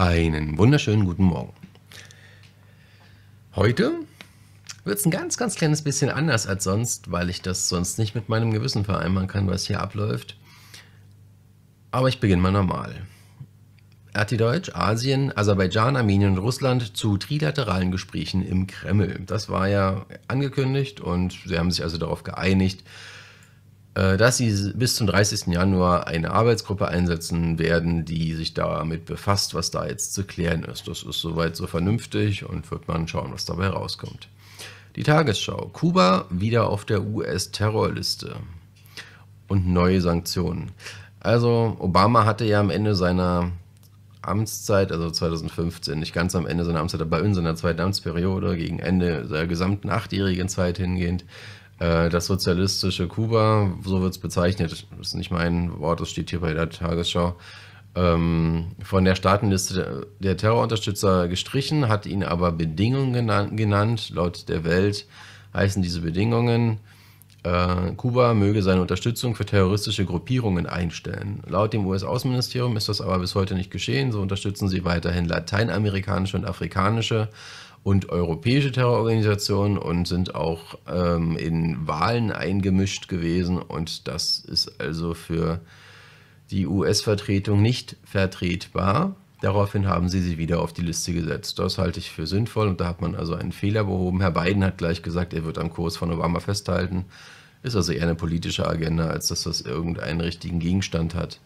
Einen wunderschönen guten Morgen. Heute wird es ein ganz, ganz kleines bisschen anders als sonst, weil ich das sonst nicht mit meinem Gewissen vereinbaren kann, was hier abläuft. Aber ich beginne mal normal. RT Deutsch, Asien, Aserbaidschan, Armenien und Russland zu trilateralen Gesprächen im Kreml. Das war ja angekündigt und sie haben sich also darauf geeinigt, äh, dass sie bis zum 30. Januar eine Arbeitsgruppe einsetzen werden, die sich damit befasst, was da jetzt zu klären ist. Das ist soweit so vernünftig und wird man schauen, was dabei rauskommt. Die Tagesschau. Kuba wieder auf der US-Terrorliste und neue Sanktionen. Also Obama hatte ja am Ende seiner Amtszeit, also 2015, nicht ganz am Ende seiner Amtszeit, aber in seiner zweiten Amtsperiode, gegen Ende seiner gesamten achtjährigen Zeit hingehend, äh, das sozialistische Kuba, so wird es bezeichnet, das ist nicht mein Wort, das steht hier bei der Tagesschau, ähm, von der Staatenliste der Terrorunterstützer gestrichen, hat ihn aber Bedingungen genannt. Laut der Welt heißen diese Bedingungen, äh, Kuba möge seine Unterstützung für terroristische Gruppierungen einstellen. Laut dem US-Außenministerium ist das aber bis heute nicht geschehen. So unterstützen sie weiterhin lateinamerikanische und afrikanische und europäische Terrororganisationen und sind auch ähm, in Wahlen eingemischt gewesen. Und das ist also für die US-Vertretung nicht vertretbar. Daraufhin haben sie sie wieder auf die Liste gesetzt. Das halte ich für sinnvoll und da hat man also einen Fehler behoben. Herr Biden hat gleich gesagt, er wird am Kurs von Obama festhalten. Ist also eher eine politische Agenda, als dass das irgendeinen richtigen Gegenstand hat.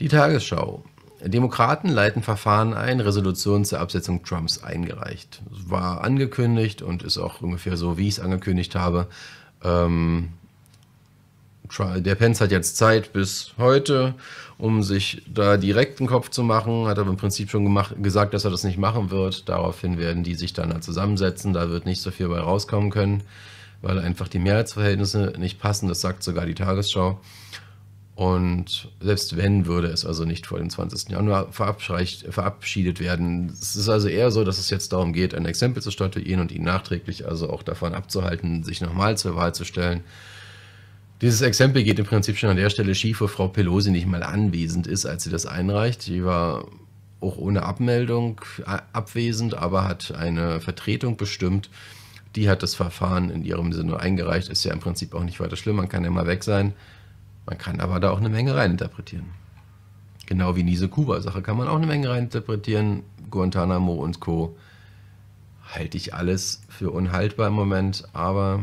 Die Tagesschau. Demokraten leiten Verfahren ein, Resolution zur Absetzung Trumps eingereicht. War angekündigt und ist auch ungefähr so, wie ich es angekündigt habe. Ähm, der Pence hat jetzt Zeit bis heute, um sich da direkt einen Kopf zu machen. Hat aber im Prinzip schon gemacht, gesagt, dass er das nicht machen wird. Daraufhin werden die sich dann zusammensetzen. Da wird nicht so viel bei rauskommen können, weil einfach die Mehrheitsverhältnisse nicht passen. Das sagt sogar die Tagesschau. Und selbst wenn, würde es also nicht vor dem 20. Januar verabschiedet werden. Es ist also eher so, dass es jetzt darum geht, ein Exempel zu statuieren und ihn nachträglich also auch davon abzuhalten, sich nochmal zur Wahl zu stellen. Dieses Exempel geht im Prinzip schon an der Stelle schief, wo Frau Pelosi nicht mal anwesend ist, als sie das einreicht. Sie war auch ohne Abmeldung abwesend, aber hat eine Vertretung bestimmt. Die hat das Verfahren in ihrem Sinne eingereicht. Ist ja im Prinzip auch nicht weiter schlimm, man kann ja mal weg sein. Man kann aber da auch eine Menge reininterpretieren. Genau wie in diese Kuba-Sache kann man auch eine Menge reininterpretieren. Guantanamo und Co. halte ich alles für unhaltbar im Moment, aber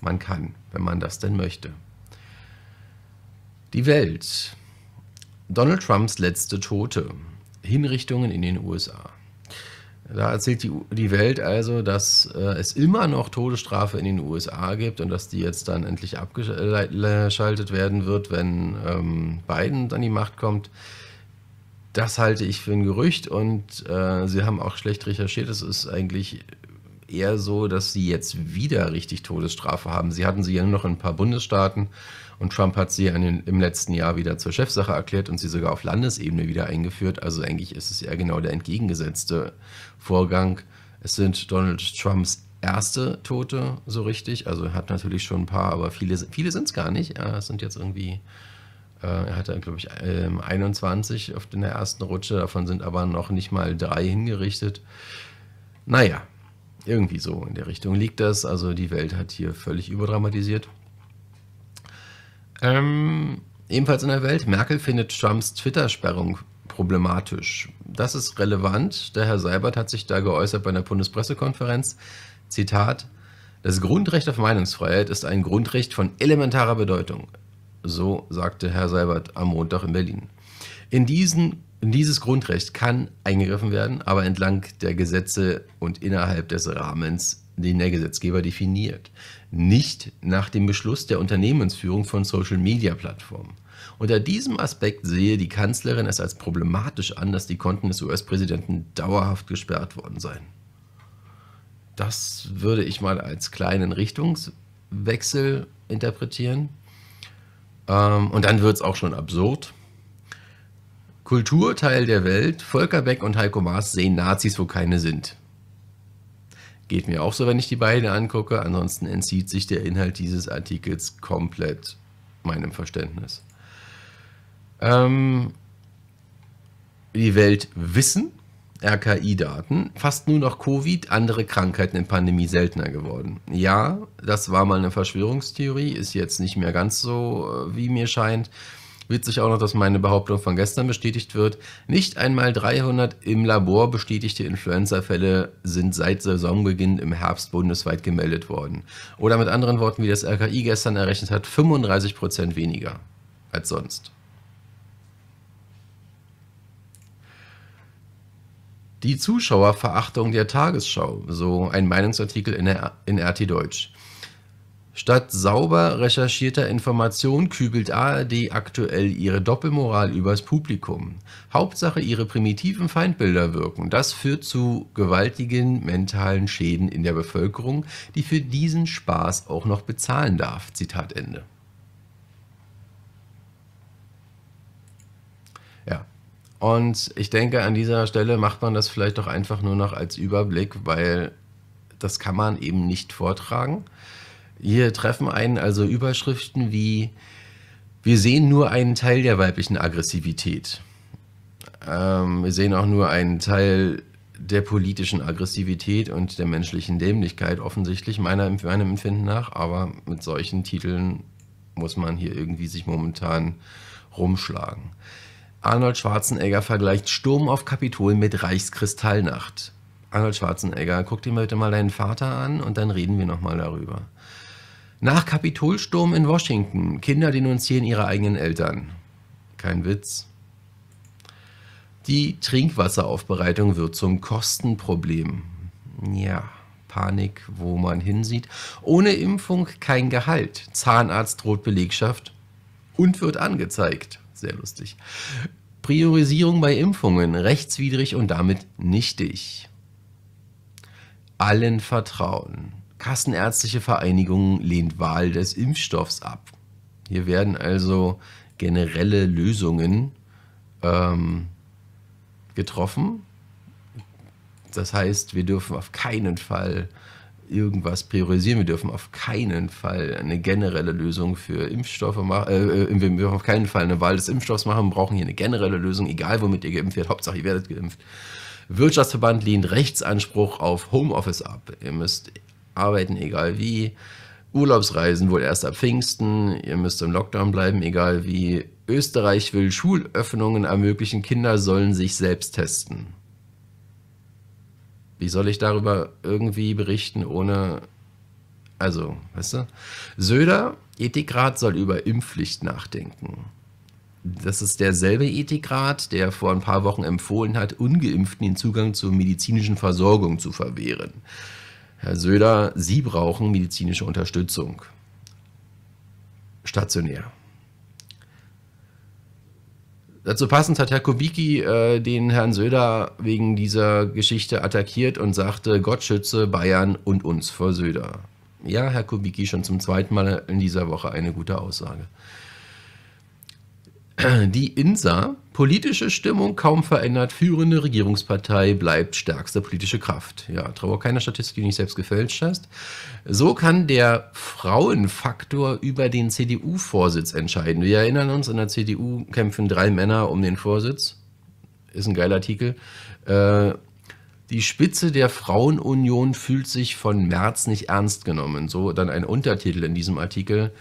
man kann, wenn man das denn möchte. Die Welt. Donald Trumps letzte Tote. Hinrichtungen in den USA. Da erzählt die, die Welt also, dass äh, es immer noch Todesstrafe in den USA gibt und dass die jetzt dann endlich abgeschaltet werden wird, wenn ähm, Biden an die Macht kommt. Das halte ich für ein Gerücht und äh, sie haben auch schlecht recherchiert. Es ist eigentlich eher so, dass sie jetzt wieder richtig Todesstrafe haben. Sie hatten sie ja nur noch in ein paar Bundesstaaten und Trump hat sie den, im letzten Jahr wieder zur Chefsache erklärt und sie sogar auf Landesebene wieder eingeführt. Also eigentlich ist es ja genau der entgegengesetzte Vorgang. Es sind Donald Trumps erste Tote so richtig. Also er hat natürlich schon ein paar, aber viele, viele sind es gar nicht. Es sind jetzt irgendwie, äh, er hatte, glaube ich, 21 ähm, in der ersten Rutsche. Davon sind aber noch nicht mal drei hingerichtet. Naja, irgendwie so in der Richtung liegt das. Also die Welt hat hier völlig überdramatisiert. Ähm, ebenfalls in der Welt, Merkel findet Trumps Twitter-Sperrung problematisch. Das ist relevant. Der Herr Seibert hat sich da geäußert bei einer Bundespressekonferenz. Zitat: Das Grundrecht auf Meinungsfreiheit ist ein Grundrecht von elementarer Bedeutung. So sagte Herr Seibert am Montag in Berlin. In diesen in dieses Grundrecht kann eingegriffen werden, aber entlang der Gesetze und innerhalb des Rahmens, den der Gesetzgeber definiert. Nicht nach dem Beschluss der Unternehmensführung von Social-Media-Plattformen. Unter diesem Aspekt sehe die Kanzlerin es als problematisch an, dass die Konten des US-Präsidenten dauerhaft gesperrt worden seien. Das würde ich mal als kleinen Richtungswechsel interpretieren. Ähm, und dann wird es auch schon absurd Kulturteil der Welt, Volker Beck und Heiko Maas sehen Nazis, wo keine sind. Geht mir auch so, wenn ich die beiden angucke. Ansonsten entzieht sich der Inhalt dieses Artikels komplett meinem Verständnis. Ähm, die Welt wissen, RKI-Daten, fast nur noch Covid, andere Krankheiten in Pandemie seltener geworden. Ja, das war mal eine Verschwörungstheorie, ist jetzt nicht mehr ganz so, äh, wie mir scheint. Witzig auch noch, dass meine Behauptung von gestern bestätigt wird. Nicht einmal 300 im Labor bestätigte Influenza-Fälle sind seit Saisonbeginn im Herbst bundesweit gemeldet worden. Oder mit anderen Worten, wie das RKI gestern errechnet hat, 35 Prozent weniger als sonst. Die Zuschauerverachtung der Tagesschau, so ein Meinungsartikel in, der, in RT Deutsch. Statt sauber recherchierter Information kübelt ARD aktuell ihre Doppelmoral übers Publikum. Hauptsache ihre primitiven Feindbilder wirken. Das führt zu gewaltigen mentalen Schäden in der Bevölkerung, die für diesen Spaß auch noch bezahlen darf. Zitat Ende. Ja. Und ich denke, an dieser Stelle macht man das vielleicht doch einfach nur noch als Überblick, weil das kann man eben nicht vortragen. Hier treffen einen also Überschriften wie wir sehen nur einen Teil der weiblichen Aggressivität. Ähm, wir sehen auch nur einen Teil der politischen Aggressivität und der menschlichen Dämlichkeit, offensichtlich meiner, meinem Empfinden nach. Aber mit solchen Titeln muss man hier irgendwie sich momentan rumschlagen. Arnold Schwarzenegger vergleicht Sturm auf Kapitol mit Reichskristallnacht. Arnold Schwarzenegger, guck dir bitte mal deinen Vater an und dann reden wir nochmal darüber. Nach Kapitolsturm in Washington. Kinder denunzieren ihre eigenen Eltern. Kein Witz. Die Trinkwasseraufbereitung wird zum Kostenproblem. Ja, Panik, wo man hinsieht. Ohne Impfung kein Gehalt. Zahnarzt droht Belegschaft und wird angezeigt. Sehr lustig. Priorisierung bei Impfungen rechtswidrig und damit nichtig. Allen vertrauen. Kassenärztliche Vereinigung lehnt Wahl des Impfstoffs ab. Hier werden also generelle Lösungen ähm, getroffen. Das heißt, wir dürfen auf keinen Fall irgendwas priorisieren. Wir dürfen auf keinen Fall eine generelle Lösung für Impfstoffe machen. Äh, äh, wir dürfen auf keinen Fall eine Wahl des Impfstoffs machen. Wir brauchen hier eine generelle Lösung, egal womit ihr geimpft werdet. Hauptsache, ihr werdet geimpft. Wirtschaftsverband lehnt Rechtsanspruch auf Homeoffice ab. Ihr müsst arbeiten, egal wie. Urlaubsreisen wohl erst ab Pfingsten. Ihr müsst im Lockdown bleiben, egal wie. Österreich will Schulöffnungen ermöglichen. Kinder sollen sich selbst testen. Wie soll ich darüber irgendwie berichten, ohne. Also, weißt du? Söder, Ethikrat soll über Impfpflicht nachdenken. Das ist derselbe Ethikrat, der vor ein paar Wochen empfohlen hat, Ungeimpften den Zugang zur medizinischen Versorgung zu verwehren. Herr Söder, Sie brauchen medizinische Unterstützung. Stationär. Dazu passend hat Herr Kubicki äh, den Herrn Söder wegen dieser Geschichte attackiert und sagte, Gott schütze Bayern und uns vor Söder. Ja, Herr Kubicki, schon zum zweiten Mal in dieser Woche eine gute Aussage. Die INSA, Politische Stimmung kaum verändert, führende Regierungspartei bleibt stärkste politische Kraft. Ja, trauer keiner Statistik, die du nicht selbst gefälscht hast. So kann der Frauenfaktor über den CDU-Vorsitz entscheiden. Wir erinnern uns, in der CDU kämpfen drei Männer um den Vorsitz. Ist ein geiler Artikel. Äh, die Spitze der Frauenunion fühlt sich von März nicht ernst genommen. So dann ein Untertitel in diesem Artikel.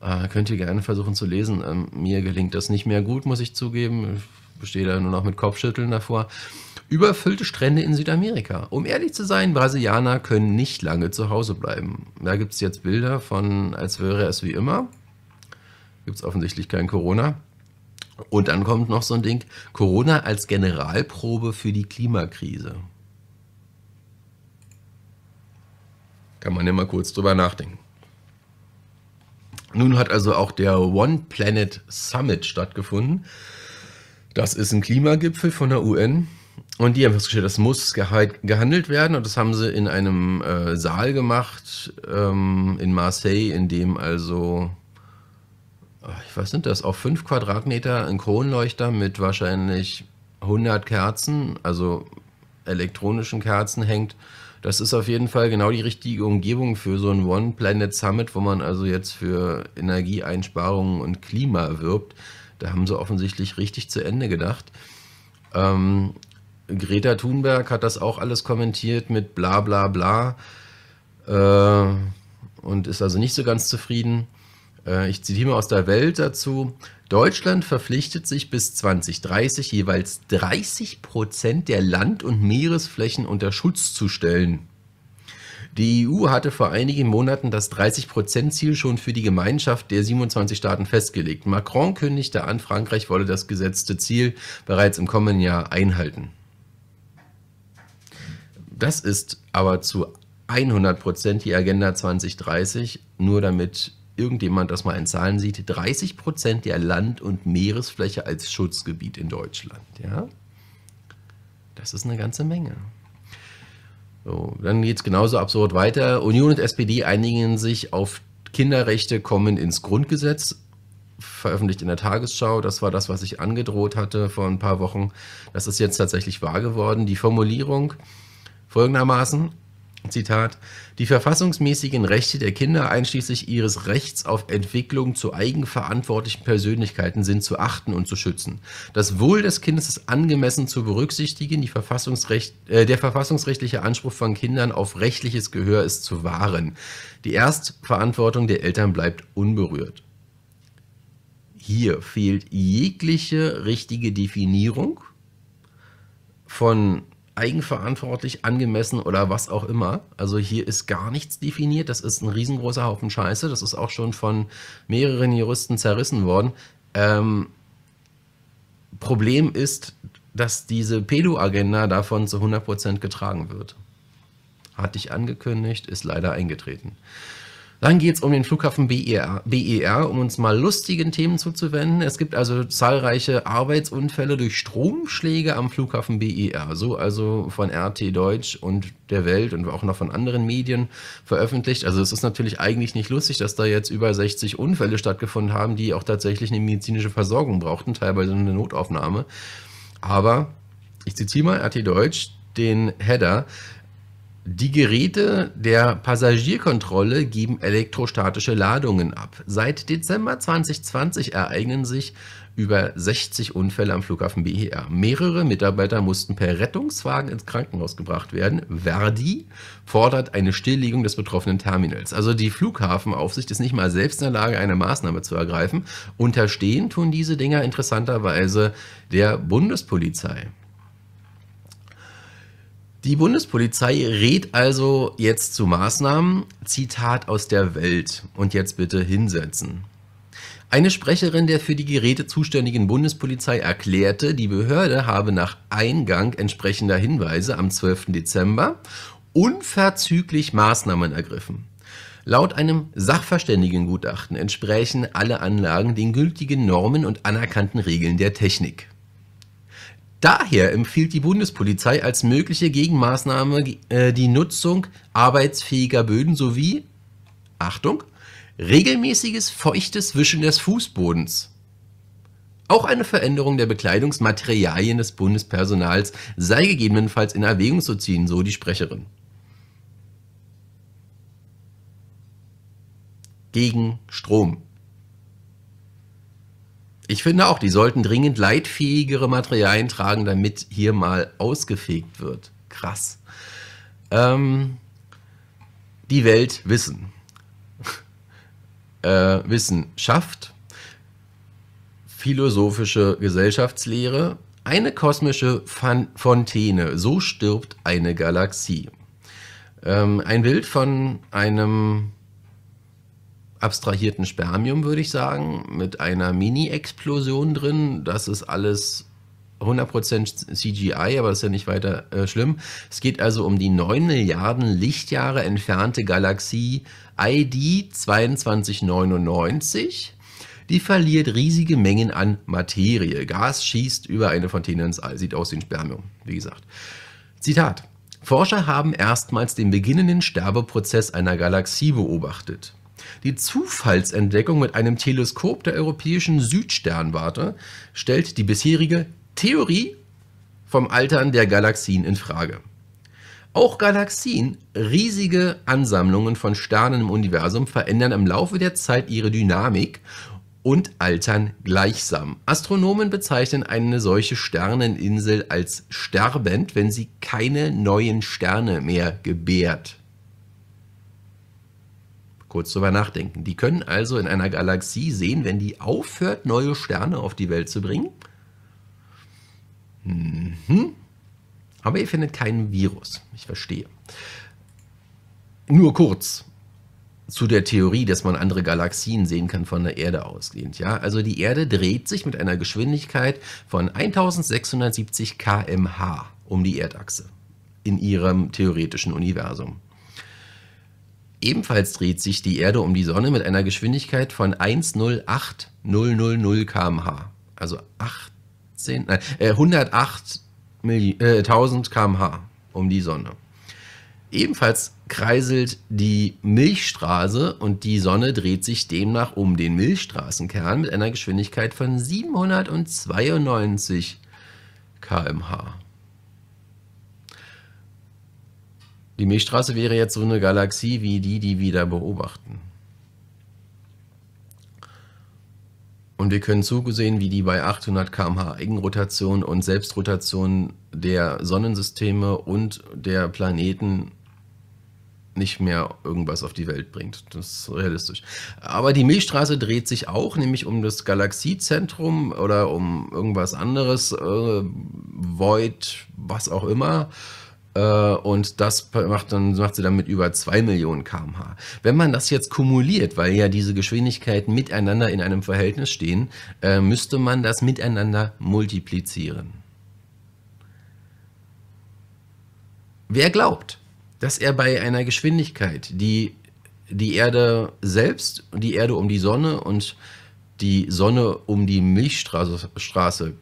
Äh, könnt ihr gerne versuchen zu lesen. Ähm, mir gelingt das nicht mehr gut, muss ich zugeben. Ich bestehe da nur noch mit Kopfschütteln davor. Überfüllte Strände in Südamerika. Um ehrlich zu sein, Brasilianer können nicht lange zu Hause bleiben. Da gibt es jetzt Bilder von, als wäre es wie immer. Gibt es offensichtlich kein Corona. Und dann kommt noch so ein Ding, Corona als Generalprobe für die Klimakrise. Kann man ja mal kurz drüber nachdenken. Nun hat also auch der One Planet Summit stattgefunden. Das ist ein Klimagipfel von der UN. Und die haben festgestellt, das muss gehandelt werden. Und das haben sie in einem äh, Saal gemacht ähm, in Marseille, in dem also, ah, ich weiß nicht, das auf fünf Quadratmeter ein Kronleuchter mit wahrscheinlich 100 Kerzen, also elektronischen Kerzen hängt das ist auf jeden Fall genau die richtige Umgebung für so ein One Planet Summit, wo man also jetzt für Energieeinsparungen und Klima wirbt. Da haben sie offensichtlich richtig zu Ende gedacht. Ähm, Greta Thunberg hat das auch alles kommentiert mit bla bla bla äh, und ist also nicht so ganz zufrieden. Äh, ich zitiere mal aus der Welt dazu. Deutschland verpflichtet sich bis 2030 jeweils 30 Prozent der Land- und Meeresflächen unter Schutz zu stellen. Die EU hatte vor einigen Monaten das 30-Prozent-Ziel schon für die Gemeinschaft der 27 Staaten festgelegt. Macron kündigte an, Frankreich wolle das gesetzte Ziel bereits im kommenden Jahr einhalten. Das ist aber zu 100 Prozent die Agenda 2030, nur damit irgendjemand das mal in Zahlen sieht, 30 Prozent der Land- und Meeresfläche als Schutzgebiet in Deutschland. Ja? Das ist eine ganze Menge. So, dann geht es genauso absurd weiter. Union und SPD einigen sich auf Kinderrechte kommen ins Grundgesetz veröffentlicht in der Tagesschau. Das war das, was ich angedroht hatte vor ein paar Wochen. Das ist jetzt tatsächlich wahr geworden. Die Formulierung folgendermaßen, Zitat, die verfassungsmäßigen Rechte der Kinder einschließlich ihres Rechts auf Entwicklung zu eigenverantwortlichen Persönlichkeiten sind zu achten und zu schützen. Das Wohl des Kindes ist angemessen zu berücksichtigen, Verfassungsrecht, äh, der verfassungsrechtliche Anspruch von Kindern auf rechtliches Gehör ist zu wahren. Die Erstverantwortung der Eltern bleibt unberührt. Hier fehlt jegliche richtige Definierung von eigenverantwortlich, angemessen oder was auch immer. Also hier ist gar nichts definiert. Das ist ein riesengroßer Haufen Scheiße. Das ist auch schon von mehreren Juristen zerrissen worden. Ähm, Problem ist, dass diese Pedo-Agenda davon zu 100% getragen wird. Hatte ich angekündigt, ist leider eingetreten. Dann geht es um den Flughafen BER, BER, um uns mal lustigen Themen zuzuwenden. Es gibt also zahlreiche Arbeitsunfälle durch Stromschläge am Flughafen BER. So also von RT Deutsch und der Welt und auch noch von anderen Medien veröffentlicht. Also es ist natürlich eigentlich nicht lustig, dass da jetzt über 60 Unfälle stattgefunden haben, die auch tatsächlich eine medizinische Versorgung brauchten, teilweise eine Notaufnahme. Aber ich zitiere mal RT Deutsch, den Header. Die Geräte der Passagierkontrolle geben elektrostatische Ladungen ab. Seit Dezember 2020 ereignen sich über 60 Unfälle am Flughafen BER. Mehrere Mitarbeiter mussten per Rettungswagen ins Krankenhaus gebracht werden. Verdi fordert eine Stilllegung des betroffenen Terminals. Also die Flughafenaufsicht ist nicht mal selbst in der Lage, eine Maßnahme zu ergreifen. Unterstehen tun diese Dinger interessanterweise der Bundespolizei. Die Bundespolizei rät also jetzt zu Maßnahmen, Zitat aus der Welt, und jetzt bitte hinsetzen. Eine Sprecherin der für die Geräte zuständigen Bundespolizei erklärte, die Behörde habe nach Eingang entsprechender Hinweise am 12. Dezember unverzüglich Maßnahmen ergriffen. Laut einem Sachverständigengutachten entsprechen alle Anlagen den gültigen Normen und anerkannten Regeln der Technik. Daher empfiehlt die Bundespolizei als mögliche Gegenmaßnahme äh, die Nutzung arbeitsfähiger Böden sowie Achtung, regelmäßiges feuchtes Wischen des Fußbodens. Auch eine Veränderung der Bekleidungsmaterialien des Bundespersonals sei gegebenenfalls in Erwägung zu ziehen, so die Sprecherin. Gegen Strom. Ich finde auch, die sollten dringend leitfähigere Materialien tragen, damit hier mal ausgefegt wird. Krass. Ähm, die Welt wissen. äh, Wissenschaft, philosophische Gesellschaftslehre, eine kosmische Fontäne. So stirbt eine Galaxie. Ähm, ein Bild von einem abstrahierten Spermium, würde ich sagen, mit einer Mini-Explosion drin. Das ist alles 100% CGI, aber das ist ja nicht weiter äh, schlimm. Es geht also um die 9 Milliarden Lichtjahre entfernte Galaxie ID 2299. Die verliert riesige Mengen an Materie. Gas schießt über eine Fontäne ins All. Sieht aus wie ein Spermium, wie gesagt. Zitat. Forscher haben erstmals den beginnenden Sterbeprozess einer Galaxie beobachtet. Die Zufallsentdeckung mit einem Teleskop der europäischen Südsternwarte stellt die bisherige Theorie vom Altern der Galaxien in Frage. Auch Galaxien, riesige Ansammlungen von Sternen im Universum, verändern im Laufe der Zeit ihre Dynamik und altern gleichsam. Astronomen bezeichnen eine solche Sterneninsel als sterbend, wenn sie keine neuen Sterne mehr gebärt. Kurz drüber nachdenken. Die können also in einer Galaxie sehen, wenn die aufhört, neue Sterne auf die Welt zu bringen. Mhm. Aber ihr findet keinen Virus. Ich verstehe. Nur kurz zu der Theorie, dass man andere Galaxien sehen kann von der Erde ausgehend. Ja, also die Erde dreht sich mit einer Geschwindigkeit von 1670 km/h um die Erdachse in ihrem theoretischen Universum. Ebenfalls dreht sich die Erde um die Sonne mit einer Geschwindigkeit von 108.000 km/h. Also 108.000 äh, äh, km/h um die Sonne. Ebenfalls kreiselt die Milchstraße und die Sonne dreht sich demnach um den Milchstraßenkern mit einer Geschwindigkeit von 792 km/h. Die Milchstraße wäre jetzt so eine Galaxie wie die, die wir da beobachten. Und wir können zugesehen, wie die bei 800 km/h Eigenrotation und Selbstrotation der Sonnensysteme und der Planeten nicht mehr irgendwas auf die Welt bringt. Das ist realistisch. Aber die Milchstraße dreht sich auch, nämlich um das Galaxiezentrum oder um irgendwas anderes, äh, Void, was auch immer. Äh, und das macht, dann, macht sie dann mit über 2 Millionen km/h. Wenn man das jetzt kumuliert, weil ja diese Geschwindigkeiten miteinander in einem Verhältnis stehen, äh, müsste man das miteinander multiplizieren. Wer glaubt, dass er bei einer Geschwindigkeit, die die Erde selbst, die Erde um die Sonne und die Sonne um die Milchstraße Straße,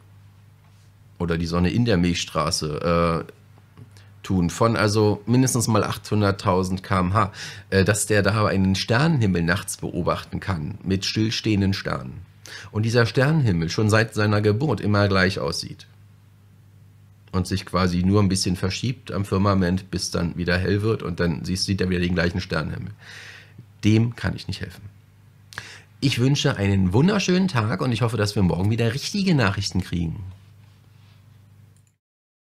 oder die Sonne in der Milchstraße äh, tun, von also mindestens mal 800.000 km/h, äh, dass der da einen Sternenhimmel nachts beobachten kann mit stillstehenden Sternen. Und dieser Sternenhimmel schon seit seiner Geburt immer gleich aussieht. Und sich quasi nur ein bisschen verschiebt am Firmament, bis dann wieder hell wird und dann sieht er wieder den gleichen Sternenhimmel. Dem kann ich nicht helfen. Ich wünsche einen wunderschönen Tag und ich hoffe, dass wir morgen wieder richtige Nachrichten kriegen.